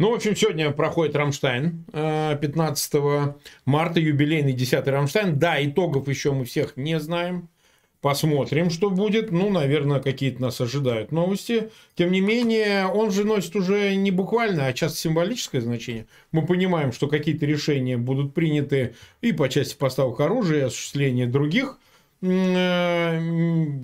Ну, в общем, сегодня проходит Рамштайн, 15 э, марта, юбилейный 10 Рамштайн. Да, итогов еще мы всех не знаем. Посмотрим, что будет. Ну, наверное, какие-то нас ожидают новости. Тем не менее, он же носит уже не буквально, а часто символическое значение. Мы понимаем, что какие-то решения будут приняты и по части поставок оружия, и осуществления других э,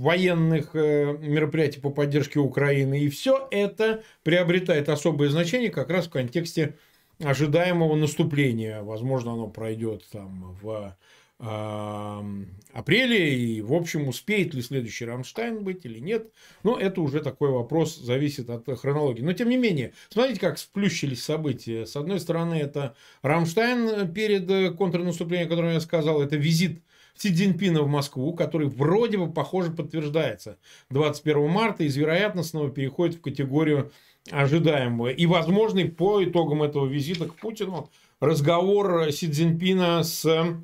военных э, мероприятий по поддержке Украины. И все это приобретает особое значение как раз в контексте ожидаемого наступления. Возможно, оно пройдет там в а, апреле, и, в общем, успеет ли следующий Рамштайн быть или нет. Но это уже такой вопрос, зависит от хронологии. Но, тем не менее, смотрите, как сплющились события. С одной стороны, это Рамштайн перед э, контрнаступлением, о котором я сказал, это визит Си Цзиньпина в Москву, который вроде бы, похоже, подтверждается 21 марта, из вероятностного переходит в категорию ожидаемого. И, возможный по итогам этого визита к Путину разговор Си Цзиньпина с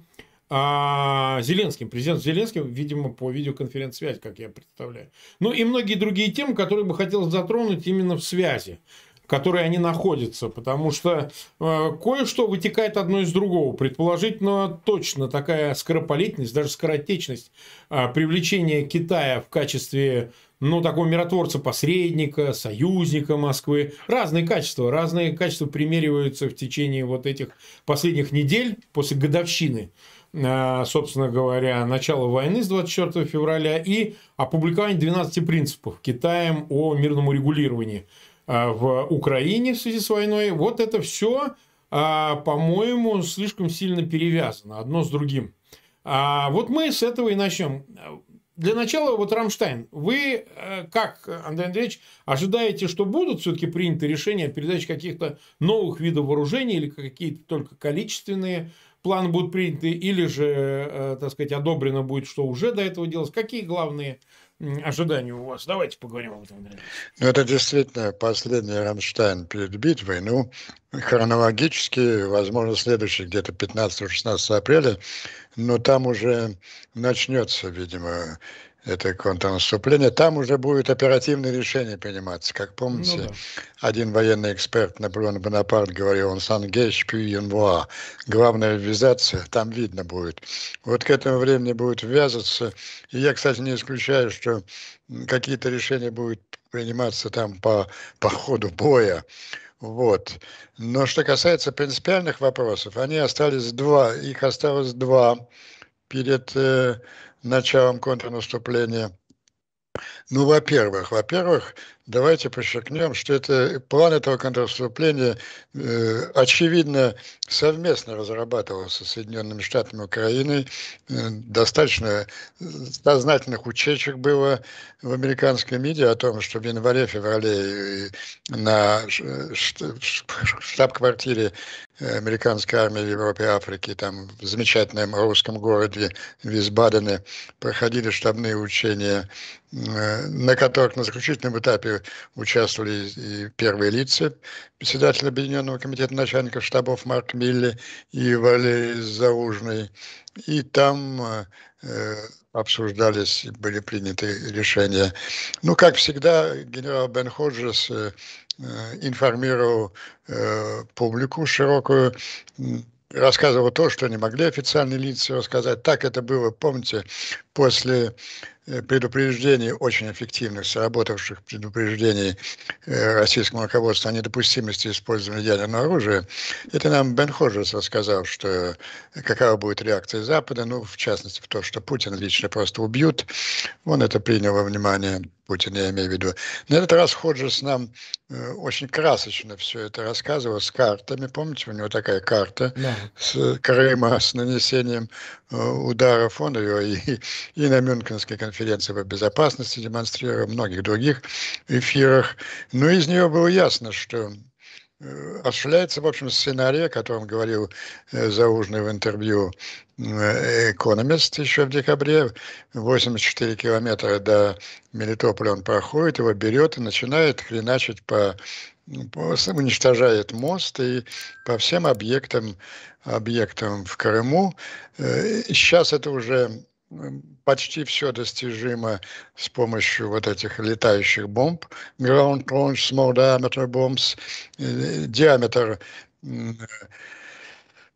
а, Зеленским, президент Зеленским, видимо, по видеоконференц-связи, как я представляю. Ну и многие другие темы, которые бы хотелось затронуть именно в связи в которой они находятся, потому что э, кое-что вытекает одно из другого. Предположительно, точно такая скоропалительность, даже скоротечность э, привлечения Китая в качестве ну, такого миротворца-посредника, союзника Москвы. Разные качества, разные качества примериваются в течение вот этих последних недель после годовщины э, собственно говоря, начала войны с 24 февраля и опубликование 12 принципов Китаем о мирном урегулировании. А, в Украине в связи с войной. Вот это все, а, по-моему, слишком сильно перевязано одно с другим. А, вот мы с этого и начнем. Для начала, вот Рамштайн, вы э, как, Андрей Андреевич, ожидаете, что будут все-таки приняты решения о передаче каких-то новых видов вооружений или какие-то только количественные планы будут приняты, или же, э, так сказать, одобрено будет, что уже до этого делалось? Какие главные ожиданий у вас? Давайте поговорим об этом. Ну, это действительно последний Рамштайн перед битвой. Ну, хронологически, возможно, следующий где-то 15-16 апреля, но там уже начнется, видимо, это контрнаступление, там уже будет оперативное решение приниматься. Как помните, ну, да. один военный эксперт Наполеон Бонапарт говорил, он сан Геш пью пюенвуа, главная ввязаться, там видно будет. Вот к этому времени будет ввязываться. И я, кстати, не исключаю, что какие-то решения будут приниматься там по, по ходу боя. Вот. Но что касается принципиальных вопросов, они остались два, их осталось два перед э, началом контрнаступления? Ну, во-первых, во-первых, давайте подчеркнем, что это план этого контрнаступления э, очевидно совместно разрабатывался Соединенными Штатами Украины. Э, достаточно э, сознательных учечек было в американской медиа о том, что в январе-феврале на штаб-квартире э, американской армии в Европе и Африке, там в замечательном русском городе Висбадене проходили штабные учения, э, на которых на заключительном этапе которой участвовали и первые лица, председатель Объединенного комитета начальников штабов Марк Милли и Валерий Заужный. И там э, обсуждались, и были приняты решения. Ну, как всегда, генерал Бен Ходжес э, э, информировал публику широкую, рассказывал то, что не могли официальные лица рассказать. Так это было, помните, после Э, предупреждений, очень эффективных, сработавших предупреждений э, российскому руководству о недопустимости использования ядерного оружия, это нам Бен Ходжес рассказал, что э, какова будет реакция Запада, ну, в частности, в то, что Путин лично просто убьют. Он это принял во внимание. Путин, я имею в виду. На этот раз Ходжес нам очень красочно все это рассказывал с картами. Помните, у него такая карта да. с Крыма, с нанесением э, ударов. Он ее и, и на Мюнхенской конференции конференции по безопасности демонстрировал, многих других эфирах. Но из нее было ясно, что э, осуществляется, в общем, сценарий, о котором говорил э, Заужный в интервью «Экономист» еще в декабре. 84 километра до Мелитополя он проходит, его берет и начинает хреначить по ну, уничтожает мост и по всем объектам, объектам в Крыму. Э, сейчас это уже почти все достижимо с помощью вот этих летающих бомб, ground launch, small diameter bombs, э, диаметр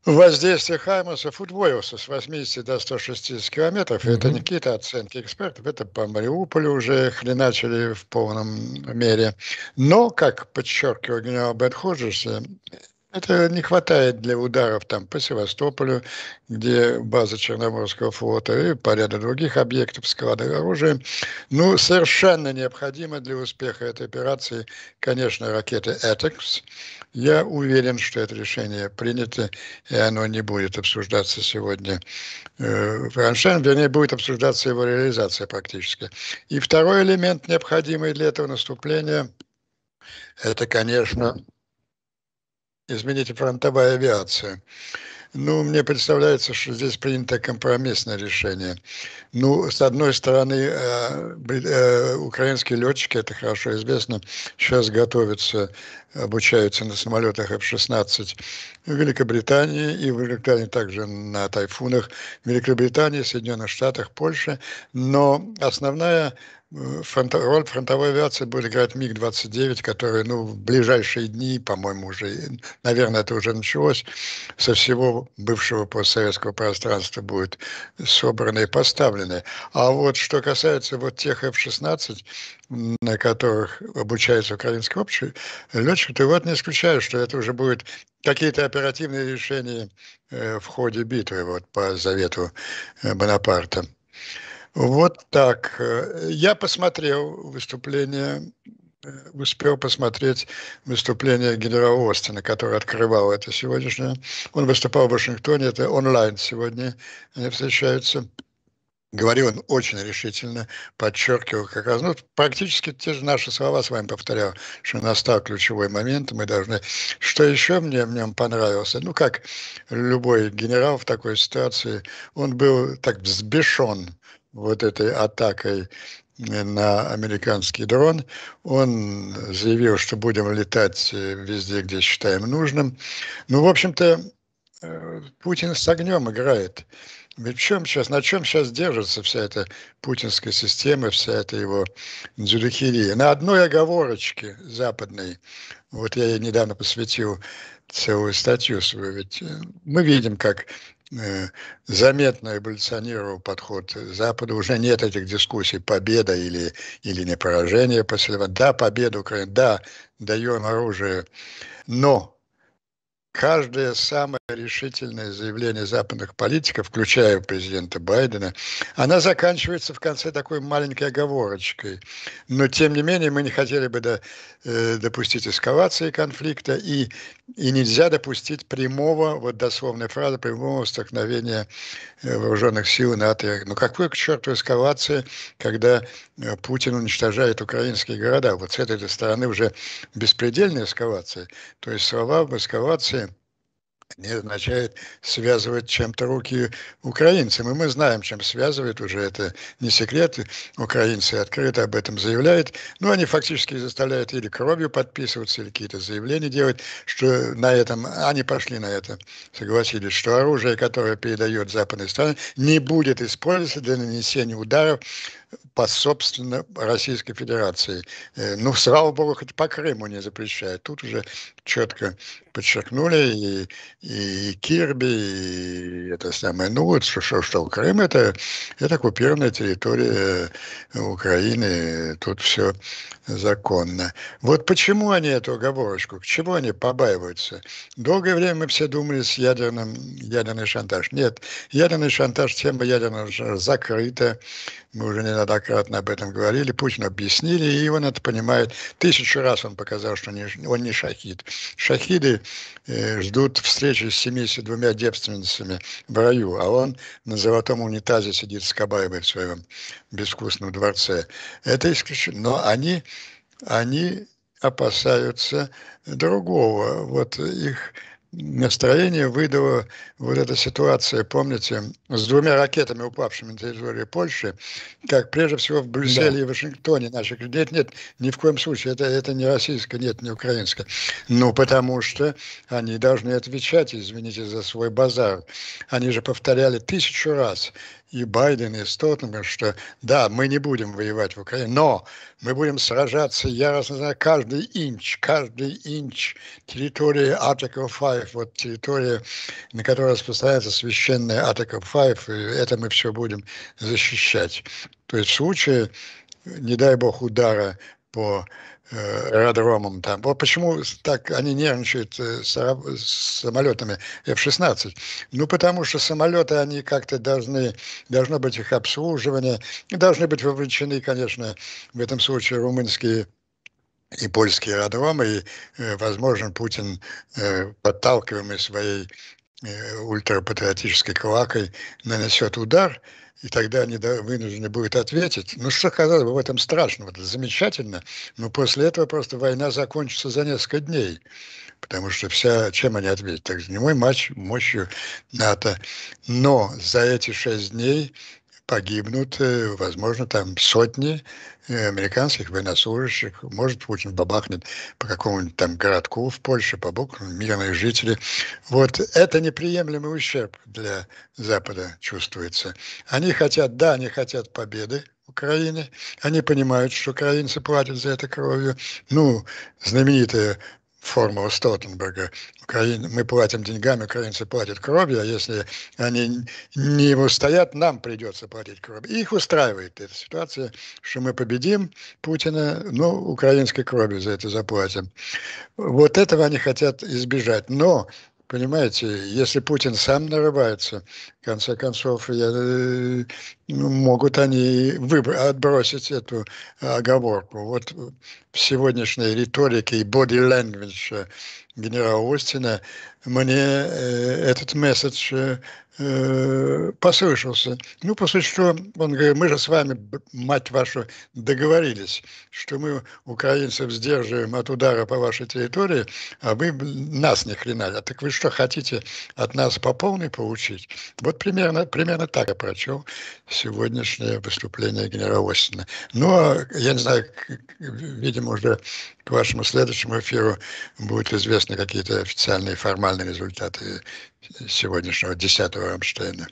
воздействия хаймоса, удвоился с 80 до 160 километров. Mm-hmm. Это не какие-то оценки экспертов, это по Мариуполю уже хреначили в полном мере. Но, как подчеркивал генерал Бен Ходжерс, э, это не хватает для ударов там по Севастополю, где база Черноморского флота и по ряду других объектов склада оружия. Ну, совершенно необходимо для успеха этой операции, конечно, ракеты «Этекс». Я уверен, что это решение принято, и оно не будет обсуждаться сегодня э, в Ранштайн, вернее, будет обсуждаться его реализация практически. И второй элемент, необходимый для этого наступления, это, конечно, извините, фронтовая авиация. Ну, мне представляется, что здесь принято компромиссное решение. Ну, с одной стороны, э, э, украинские летчики, это хорошо известно, сейчас готовятся, обучаются на самолетах F-16 в Великобритании и в Великобритании также на тайфунах в Великобритании, Соединенных Штатах, Польше. Но основная Фронт, роль фронтовой авиации будет играть МиГ-29, который ну, в ближайшие дни, по-моему, уже, наверное, это уже началось, со всего бывшего постсоветского пространства будет собраны и поставлены. А вот что касается вот тех F-16, на которых обучается украинский общий летчик, то вот не исключаю, что это уже будет какие-то оперативные решения э, в ходе битвы вот, по завету э, Бонапарта. Вот так. Я посмотрел выступление, э, успел посмотреть выступление генерала Остина, который открывал это сегодняшнее. Он выступал в Вашингтоне, это онлайн сегодня они встречаются. Говорил он очень решительно, подчеркивал как раз, ну, практически те же наши слова с вами повторял, что настал ключевой момент, мы должны... Что еще мне в нем понравилось? Ну, как любой генерал в такой ситуации, он был так взбешен вот этой атакой э, на американский дрон. Он заявил, что будем летать э, везде, где считаем нужным. Ну, в общем-то, э, Путин с огнем играет в чем сейчас, на чем сейчас держится вся эта путинская система, вся эта его дзюдохерия? На одной оговорочке западной. Вот я ей недавно посвятил целую статью свою. Ведь э, мы видим, как э, заметно эволюционировал подход Запада. Уже нет этих дискуссий победа или, или не поражение после Да, победа Украины, да, даем оружие, но каждое самое решительное заявление западных политиков, включая президента Байдена, она заканчивается в конце такой маленькой оговорочкой. Но, тем не менее, мы не хотели бы до, э, допустить эскалации конфликта, и, и нельзя допустить прямого, вот дословная фраза, прямого столкновения э, вооруженных сил НАТО. Ну, какой, к черту, эскалации, когда э, Путин уничтожает украинские города? Вот с этой стороны уже беспредельная эскалация. То есть слова об эскалации не означает связывать чем-то руки украинцам. И мы знаем, чем связывают уже, это не секрет. Украинцы открыто об этом заявляют. Но ну, они фактически заставляют или кровью подписываться, или какие-то заявления делать, что на этом, они пошли на это, согласились, что оружие, которое передает западные страны, не будет использоваться для нанесения ударов по собственно Российской Федерации. Э, ну, слава богу, хоть по Крыму не запрещают. Тут уже четко подчеркнули и, и Кирби, и это самое, ну вот что, что, что Крым это, это оккупированная территория э, Украины, тут все законно. Вот почему они эту оговорочку, к чему они побаиваются? Долгое время мы все думали с ядерным, ядерный шантаж. Нет, ядерный шантаж, тема ядерного шантажа закрыта, мы уже не неоднократно об этом говорили, Путину объяснили, и он это понимает. Тысячу раз он показал, что не, он не шахид. Шахиды э, ждут встречи с 72 девственницами в раю, а он на золотом унитазе сидит с Кабаевой в своем безвкусном дворце. Это исключено. Но они, они опасаются другого. Вот их настроение выдала вот эта ситуация, помните, с двумя ракетами, упавшими на территории Польши, как прежде всего в Брюсселе да. и Вашингтоне наших Нет, нет, ни в коем случае, это, это не российское, нет, не украинское. Ну, потому что они должны отвечать, извините за свой базар. Они же повторяли тысячу раз, и Байден, и Столтенберг что да, мы не будем воевать в Украине, но мы будем сражаться яростно за каждый инч, каждый инч территории Article 5, вот территория, на которой распространяется священная Article 5, и это мы все будем защищать. То есть в случае, не дай бог, удара по Э, аэродромом там. Вот почему так они нервничают э, с, самолетами F-16. Ну, потому что самолеты, они как-то должны, должно быть их обслуживание, должны быть вовлечены, конечно, в этом случае румынские и польские аэродромы, и, э, возможно, Путин, подталкиваемый своей Э, ультрапатриотической клакой нанесет удар, и тогда они вынуждены будут ответить. Ну, что, казалось бы, в этом страшного? Это замечательно. Но после этого просто война закончится за несколько дней. Потому что вся... Чем они ответят? Так, немой матч мощью НАТО. Но за эти шесть дней погибнут, э, возможно, там сотни э, американских военнослужащих, может, Путин бабахнет по какому-нибудь там городку в Польше, по боку ну, мирные жители. Вот это неприемлемый ущерб для Запада чувствуется. Они хотят, да, они хотят победы, Украины. Они понимают, что украинцы платят за это кровью. Ну, знаменитая формула Столтенберга. Украин... Мы платим деньгами, украинцы платят кровью, а если они не устоят, нам придется платить кровью. И их устраивает эта ситуация, что мы победим Путина, но украинской кровью за это заплатим. Вот этого они хотят избежать. Но Понимаете, если Путин сам нарывается в конце концов, я, э, могут они выбор, отбросить эту оговорку. Вот в сегодняшней риторике и body language генерала Остина мне э, этот месседж э, послышался. Ну, после существу, он говорит, мы же с вами, мать вашу, договорились, что мы украинцев сдерживаем от удара по вашей территории, а вы нас не хрена. А так вы что, хотите от нас по полной получить? Вот примерно, примерно так я прочел сегодняшнее выступление генерала Остина. Но, ну, а я не знаю, видимо, уже к вашему следующему эфиру будут известны какие-то официальные формальные результаты сегодняшнего 10-го Рамштейна.